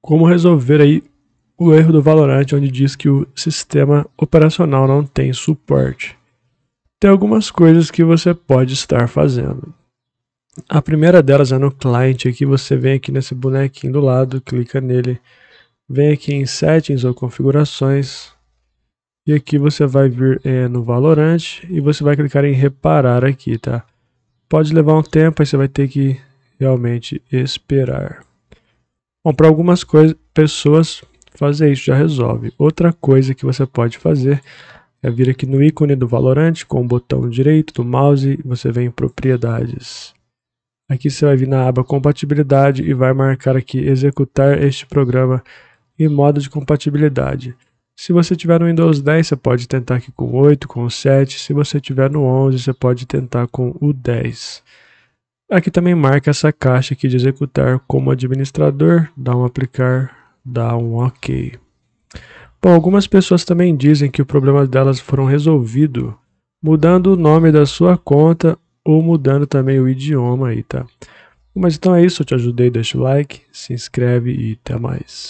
como resolver aí o erro do Valorant, onde diz que o sistema operacional não tem suporte. Tem algumas coisas que você pode estar fazendo. A primeira delas é no client, aqui você vem aqui nesse bonequinho do lado, clica nele, vem aqui em settings ou configurações, e aqui você vai vir é, no Valorant e você vai clicar em reparar aqui, tá? Pode levar um tempo, aí você vai ter que realmente esperar. Bom, para algumas pessoas, fazer isso já resolve. Outra coisa que você pode fazer é vir aqui no ícone do Valorant com o botão direito do mouse, você vem em propriedades. Aqui você vai vir na aba compatibilidade e vai marcar aqui executar este programa em modo de compatibilidade. Se você tiver no Windows 10, você pode tentar aqui com o 8, com o 7. Se você tiver no 11, você pode tentar com o 10. Aqui também marca essa caixa aqui de executar como administrador, dá um aplicar, dá um ok. Bom, algumas pessoas também dizem que o problema delas foram resolvido mudando o nome da sua conta ou mudando também o idioma aí, tá? Mas então é isso, eu te ajudei, deixa o like, se inscreve e até mais.